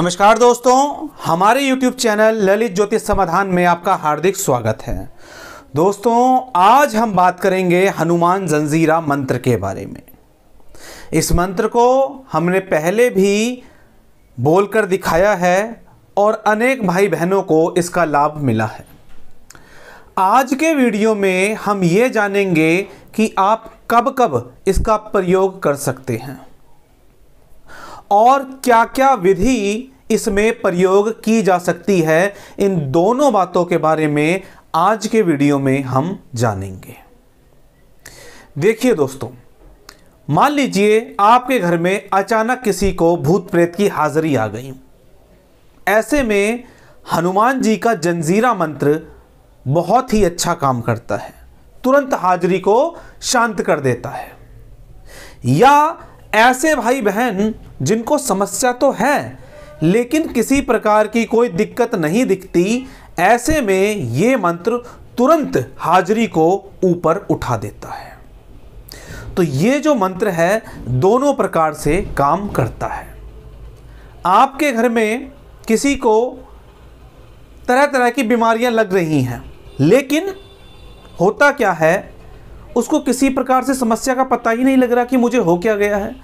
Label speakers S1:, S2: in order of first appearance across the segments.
S1: नमस्कार दोस्तों हमारे YouTube चैनल ललित ज्योतिष समाधान में आपका हार्दिक स्वागत है दोस्तों आज हम बात करेंगे हनुमान जंजीरा मंत्र के बारे में इस मंत्र को हमने पहले भी बोलकर दिखाया है और अनेक भाई बहनों को इसका लाभ मिला है आज के वीडियो में हम ये जानेंगे कि आप कब कब इसका प्रयोग कर सकते हैं और क्या क्या विधि इसमें प्रयोग की जा सकती है इन दोनों बातों के बारे में आज के वीडियो में हम जानेंगे देखिए दोस्तों मान लीजिए आपके घर में अचानक किसी को भूत प्रेत की हाजिरी आ गई ऐसे में हनुमान जी का जंजीरा मंत्र बहुत ही अच्छा काम करता है तुरंत हाजिरी को शांत कर देता है या ऐसे भाई बहन जिनको समस्या तो है लेकिन किसी प्रकार की कोई दिक्कत नहीं दिखती ऐसे में ये मंत्र तुरंत हाजिरी को ऊपर उठा देता है तो ये जो मंत्र है दोनों प्रकार से काम करता है आपके घर में किसी को तरह तरह की बीमारियां लग रही हैं लेकिन होता क्या है उसको किसी प्रकार से समस्या का पता ही नहीं लग रहा कि मुझे हो क्या गया है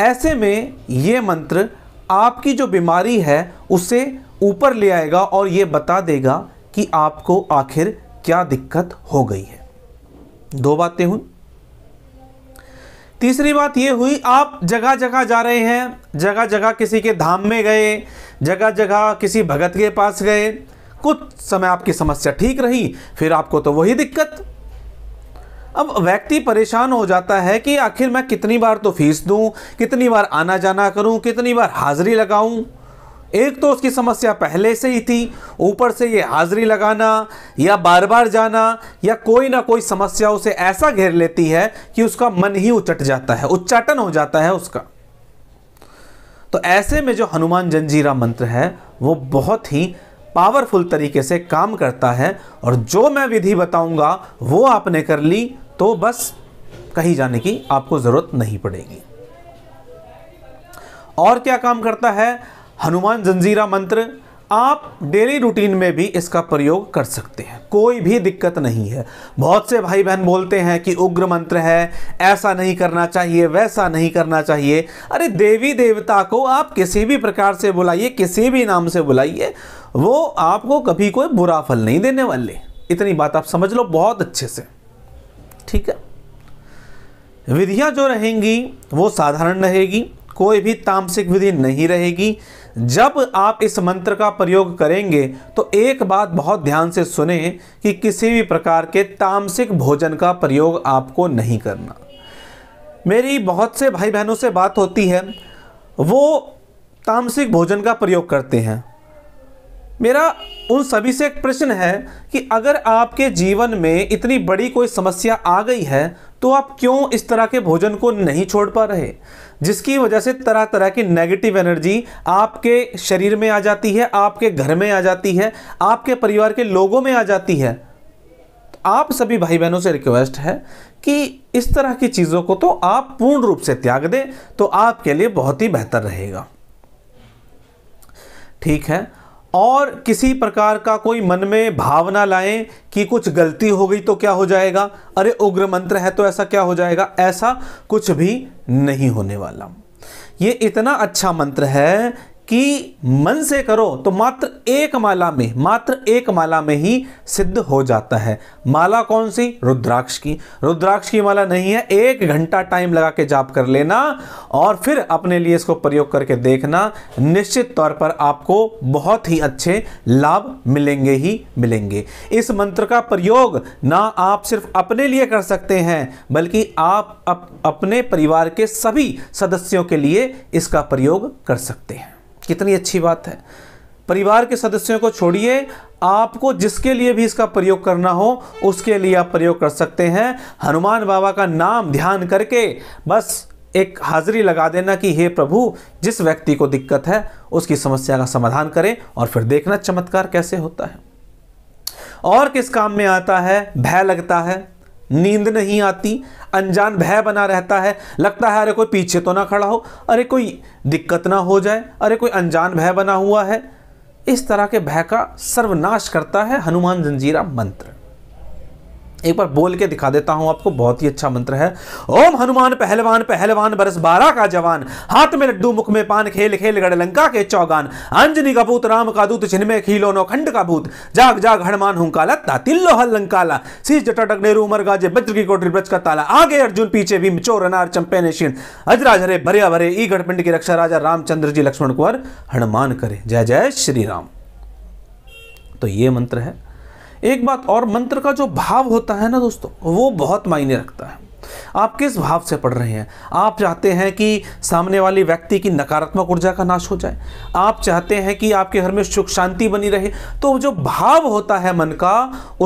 S1: ऐसे में ये मंत्र आपकी जो बीमारी है उसे ऊपर ले आएगा और ये बता देगा कि आपको आखिर क्या दिक्कत हो गई है दो बातें हुई तीसरी बात ये हुई आप जगह जगह जा रहे हैं जगह जगह किसी के धाम में गए जगह जगह किसी भगत के पास गए कुछ समय आपकी समस्या ठीक रही फिर आपको तो वही दिक्कत अब व्यक्ति परेशान हो जाता है कि आखिर मैं कितनी बार तो फीस दूं कितनी बार आना जाना करूं कितनी बार हाजिरी लगाऊं एक तो उसकी समस्या पहले से ही थी ऊपर से ये हाजिरी लगाना या बार बार जाना या कोई ना कोई समस्या उसे ऐसा घेर लेती है कि उसका मन ही उचट जाता है उच्चाटन हो जाता है उसका तो ऐसे में जो हनुमान जंजीरा मंत्र है वो बहुत ही पावरफुल तरीके से काम करता है और जो मैं विधि बताऊंगा वो आपने कर ली तो बस कहीं जाने की आपको ज़रूरत नहीं पड़ेगी और क्या काम करता है हनुमान जंजीरा मंत्र आप डेली रूटीन में भी इसका प्रयोग कर सकते हैं कोई भी दिक्कत नहीं है बहुत से भाई बहन बोलते हैं कि उग्र मंत्र है ऐसा नहीं करना चाहिए वैसा नहीं करना चाहिए अरे देवी देवता को आप किसी भी प्रकार से बुलाइए किसी भी नाम से बुलाइए वो आपको कभी कोई बुरा फल नहीं देने वाले इतनी बात आप समझ लो बहुत अच्छे से ठीक है विधियां जो रहेंगी वो साधारण रहेगी कोई भी तामसिक विधि नहीं रहेगी जब आप इस मंत्र का प्रयोग करेंगे तो एक बात बहुत ध्यान से सुने कि किसी भी प्रकार के तामसिक भोजन का प्रयोग आपको नहीं करना मेरी बहुत से भाई बहनों से बात होती है वो तामसिक भोजन का प्रयोग करते हैं मेरा उन सभी से एक प्रश्न है कि अगर आपके जीवन में इतनी बड़ी कोई समस्या आ गई है तो आप क्यों इस तरह के भोजन को नहीं छोड़ पा रहे जिसकी वजह से तरह तरह की नेगेटिव एनर्जी आपके शरीर में आ जाती है आपके घर में आ जाती है आपके परिवार के लोगों में आ जाती है आप सभी भाई बहनों से रिक्वेस्ट है कि इस तरह की चीज़ों को तो आप पूर्ण रूप से त्याग दें तो आपके लिए बहुत ही बेहतर रहेगा ठीक है और किसी प्रकार का कोई मन में भावना लाएं कि कुछ गलती हो गई तो क्या हो जाएगा अरे उग्र मंत्र है तो ऐसा क्या हो जाएगा ऐसा कुछ भी नहीं होने वाला ये इतना अच्छा मंत्र है कि मन से करो तो मात्र एक माला में मात्र एक माला में ही सिद्ध हो जाता है माला कौन सी रुद्राक्ष की रुद्राक्ष की माला नहीं है एक घंटा टाइम लगा के जाप कर लेना और फिर अपने लिए इसको प्रयोग करके देखना निश्चित तौर पर आपको बहुत ही अच्छे लाभ मिलेंगे ही मिलेंगे इस मंत्र का प्रयोग ना आप सिर्फ अपने लिए कर सकते हैं बल्कि आप अप, अपने परिवार के सभी सदस्यों के लिए इसका प्रयोग कर सकते हैं कितनी अच्छी बात है परिवार के सदस्यों को छोड़िए आपको जिसके लिए भी इसका प्रयोग करना हो उसके लिए आप प्रयोग कर सकते हैं हनुमान बाबा का नाम ध्यान करके बस एक हाजिरी लगा देना कि हे प्रभु जिस व्यक्ति को दिक्कत है उसकी समस्या का समाधान करें और फिर देखना चमत्कार कैसे होता है और किस काम में आता है भय लगता है नींद नहीं आती अनजान भय बना रहता है लगता है अरे कोई पीछे तो ना खड़ा हो अरे कोई दिक्कत ना हो जाए अरे कोई अनजान भय बना हुआ है इस तरह के भय का सर्वनाश करता है हनुमान जंजीरा मंत्र एक बार बोल के दिखा देता हूं आपको बहुत ही अच्छा मंत्र है ओम हनुमान पहलवान पहलवान बरस बारह का जवान हाथ में लड्डू मुख में पान खेल खेल गढ़ लंका के चौगान अंजनी का भूत राम का दूत छिन्मे खिलो नो खंड का भूत जाग जाग हनुमान हुंकाला तिल्लो हल लंकाला सीज जटा डगनेरू उमर गाजे बज्र की कोटरी ब्रज का ताला आगे अर्जुन पीछे भीम चोर अनार चंपे ने शीण अजराज हरे भरिया भरे ई गढ़पिंड की रक्षा राजा रामचंद्र जी लक्ष्मण कुंवर हनुमान करे जय जय श्री राम तो ये मंत्र है एक बात और मंत्र का जो भाव होता है ना दोस्तों वो बहुत मायने रखता है आप किस भाव से पढ़ रहे हैं आप चाहते हैं कि सामने वाले व्यक्ति की नकारात्मक ऊर्जा का नाश हो जाए आप चाहते हैं कि आपके घर में सुख शांति बनी रहे तो जो भाव होता है मन का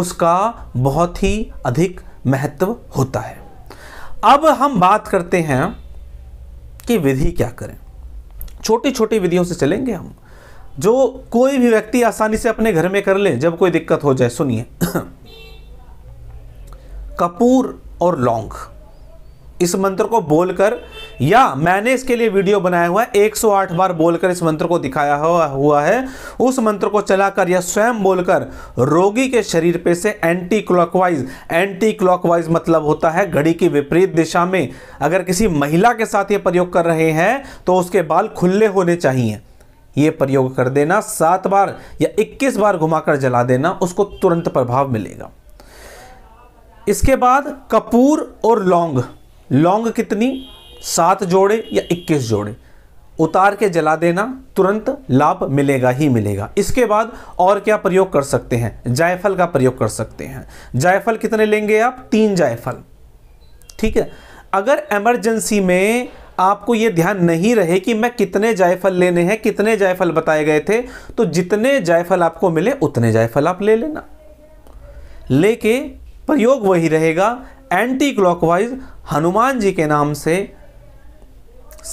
S1: उसका बहुत ही अधिक महत्व होता है अब हम बात करते हैं कि विधि क्या करें छोटी छोटी विधियों से चलेंगे हम जो कोई भी व्यक्ति आसानी से अपने घर में कर ले जब कोई दिक्कत हो जाए सुनिए कपूर और लौंग इस मंत्र को बोलकर या मैंने इसके लिए वीडियो बनाया हुआ है 108 बार बोलकर इस मंत्र को दिखाया हुआ है उस मंत्र को चलाकर या स्वयं बोलकर रोगी के शरीर पे से एंटी क्लॉकवाइज एंटी क्लॉकवाइज मतलब होता है घड़ी की विपरीत दिशा में अगर किसी महिला के साथ ये प्रयोग कर रहे हैं तो उसके बाल खुले होने चाहिए ये प्रयोग कर देना सात बार या इक्कीस बार घुमाकर जला देना उसको तुरंत प्रभाव मिलेगा इसके बाद कपूर और लौंग लौंग कितनी सात जोड़े या इक्कीस जोड़े उतार के जला देना तुरंत लाभ मिलेगा ही मिलेगा इसके बाद और क्या प्रयोग कर सकते हैं जायफल का प्रयोग कर सकते हैं जायफल कितने लेंगे आप तीन जायफल ठीक है अगर इमरजेंसी में आपको ये ध्यान नहीं रहे कि मैं कितने जायफल लेने हैं कितने जायफल बताए गए थे तो जितने जायफल आपको मिले उतने जायफल आप ले लेना लेके प्रयोग वही रहेगा एंटी क्लॉकवाइज हनुमान जी के नाम से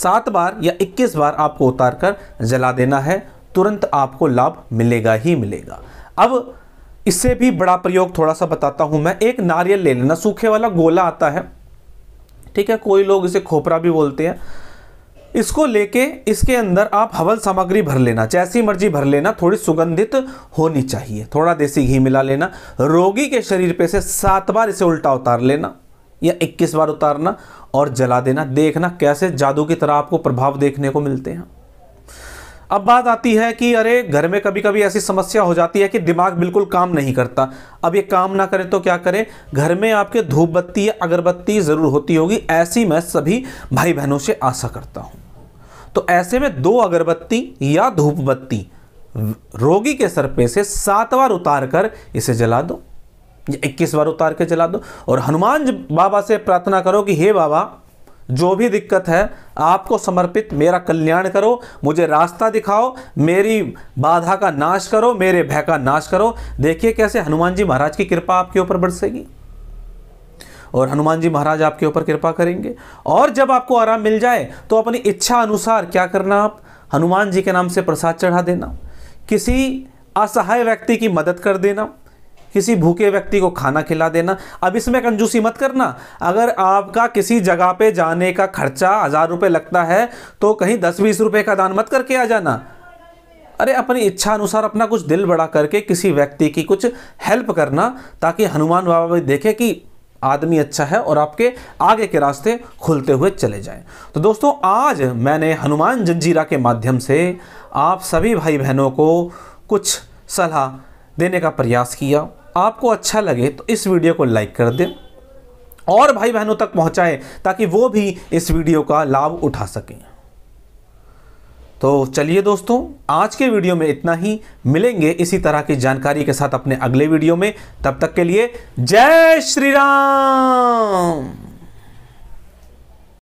S1: सात बार या इक्कीस बार आपको उतार कर जला देना है तुरंत आपको लाभ मिलेगा ही मिलेगा अब इससे भी बड़ा प्रयोग थोड़ा सा बताता हूं मैं एक नारियल ले लेना सूखे वाला गोला आता है ठीक है कोई लोग इसे खोपरा भी बोलते हैं इसको लेके इसके अंदर आप हवल सामग्री भर लेना जैसी मर्जी भर लेना थोड़ी सुगंधित होनी चाहिए थोड़ा देसी घी मिला लेना रोगी के शरीर पे से सात बार इसे उल्टा उतार लेना या इक्कीस बार उतारना और जला देना देखना कैसे जादू की तरह आपको प्रभाव देखने को मिलते हैं अब बात आती है कि अरे घर में कभी कभी ऐसी समस्या हो जाती है कि दिमाग बिल्कुल काम नहीं करता अब ये काम ना करें तो क्या करें घर में आपके धूप बत्ती या अगरबत्ती ज़रूर होती होगी ऐसी मैं सभी भाई बहनों से आशा करता हूँ तो ऐसे में दो अगरबत्ती या धूप बत्ती रोगी के सर पे से सात बार उतार कर इसे जला दो इक्कीस बार उतार के जला दो और हनुमान बाबा से प्रार्थना करो कि हे बाबा जो भी दिक्कत है आपको समर्पित मेरा कल्याण करो मुझे रास्ता दिखाओ मेरी बाधा का नाश करो मेरे भय का नाश करो देखिए कैसे हनुमान जी महाराज की कृपा आपके ऊपर बरसेगी और हनुमान जी महाराज आपके ऊपर कृपा करेंगे और जब आपको आराम मिल जाए तो अपनी इच्छा अनुसार क्या करना आप हनुमान जी के नाम से प्रसाद चढ़ा देना किसी असहाय व्यक्ति की मदद कर देना किसी भूखे व्यक्ति को खाना खिला देना अब इसमें कंजूसी मत करना अगर आपका किसी जगह पे जाने का खर्चा हज़ार रुपये लगता है तो कहीं दस बीस रुपये का दान मत करके आ जाना अरे अपनी इच्छा अनुसार अपना कुछ दिल बड़ा करके किसी व्यक्ति की कुछ हेल्प करना ताकि हनुमान बाबा भी देखे कि आदमी अच्छा है और आपके आगे के रास्ते खुलते हुए चले जाएं तो दोस्तों आज मैंने हनुमान जंजीरा के माध्यम से आप सभी भाई बहनों को कुछ सलाह देने का प्रयास किया आपको अच्छा लगे तो इस वीडियो को लाइक कर दें और भाई बहनों तक पहुंचाएं ताकि वो भी इस वीडियो का लाभ उठा सकें तो चलिए दोस्तों आज के वीडियो में इतना ही मिलेंगे इसी तरह की जानकारी के साथ अपने अगले वीडियो में तब तक के लिए जय श्री राम